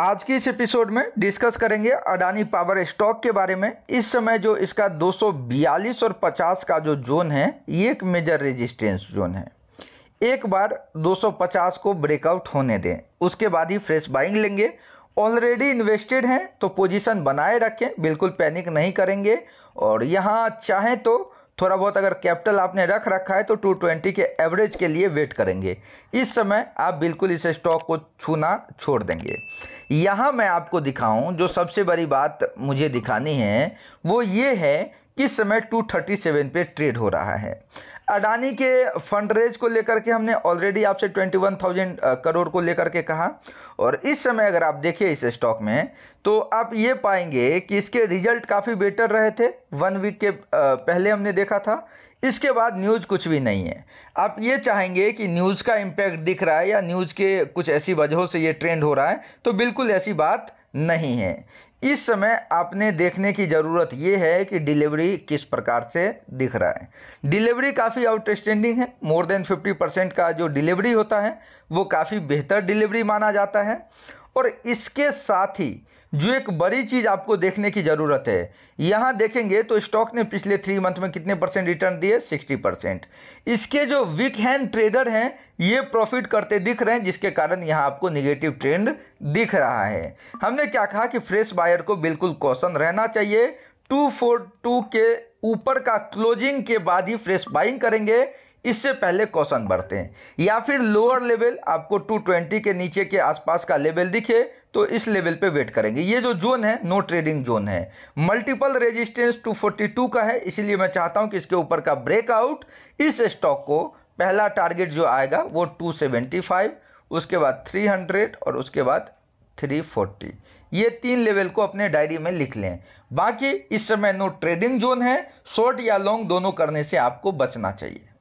आज के इस एपिसोड में डिस्कस करेंगे अडानी पावर स्टॉक के बारे में इस समय जो इसका दो और 50 का जो जोन है ये एक मेजर रेजिस्टेंस जोन है एक बार 250 को ब्रेकआउट होने दें उसके बाद ही फ्रेश बाइंग लेंगे ऑलरेडी इन्वेस्टेड हैं तो पोजीशन बनाए रखें बिल्कुल पैनिक नहीं करेंगे और यहाँ चाहें तो थोड़ा बहुत अगर कैपिटल आपने रख रखा है तो 220 के एवरेज के लिए वेट करेंगे इस समय आप बिल्कुल इस स्टॉक को छूना छोड़ देंगे यहाँ मैं आपको दिखाऊं जो सबसे बड़ी बात मुझे दिखानी है वो ये है किस समय 237 पे ट्रेड हो रहा है अडानी के फंड रेज को लेकर के हमने ऑलरेडी आपसे ट्वेंटी वन थाउजेंड करोड़ को लेकर के कहा और इस समय अगर आप देखिए इस स्टॉक में तो आप ये पाएंगे कि इसके रिजल्ट काफ़ी बेटर रहे थे वन वीक के पहले हमने देखा था इसके बाद न्यूज़ कुछ भी नहीं है आप ये चाहेंगे कि न्यूज़ का इम्पैक्ट दिख रहा है या न्यूज़ के कुछ ऐसी वजहों से ये ट्रेंड हो रहा है तो बिल्कुल ऐसी बात नहीं है इस समय आपने देखने की ज़रूरत ये है कि डिलीवरी किस प्रकार से दिख रहा है डिलीवरी काफ़ी आउटस्टैंडिंग है मोर देन 50 परसेंट का जो डिलीवरी होता है वो काफ़ी बेहतर डिलीवरी माना जाता है और इसके साथ ही जो एक बड़ी चीज़ आपको देखने की ज़रूरत है यहाँ देखेंगे तो स्टॉक ने पिछले थ्री मंथ में कितने परसेंट रिटर्न दिए सिक्सटी परसेंट इसके जो वीक हैंड ट्रेडर हैं ये प्रॉफिट करते दिख रहे हैं जिसके कारण यहाँ आपको निगेटिव ट्रेंड दिख रहा है हमने क्या कहा कि फ्रेश बायर को बिल्कुल कौशन रहना चाहिए टू फोर टू के ऊपर का क्लोजिंग के बाद ही फ्रेश बाइंग करेंगे इससे पहले कौशन बढ़ते हैं या फिर लोअर लेवल आपको 220 के नीचे के आसपास का लेवल दिखे तो इस लेवल पे वेट करेंगे ये जो जोन है नो ट्रेडिंग जोन है मल्टीपल रेजिस्टेंस 242 का है इसलिए मैं चाहता हूं कि इसके ऊपर का ब्रेकआउट इस स्टॉक को पहला टारगेट जो आएगा वो 275 उसके बाद 300 और उसके बाद 340 ये तीन लेवल को अपने डायरी में लिख लें बाकी इस समय नो ट्रेडिंग जोन है शॉर्ट या लॉन्ग दोनों करने से आपको बचना चाहिए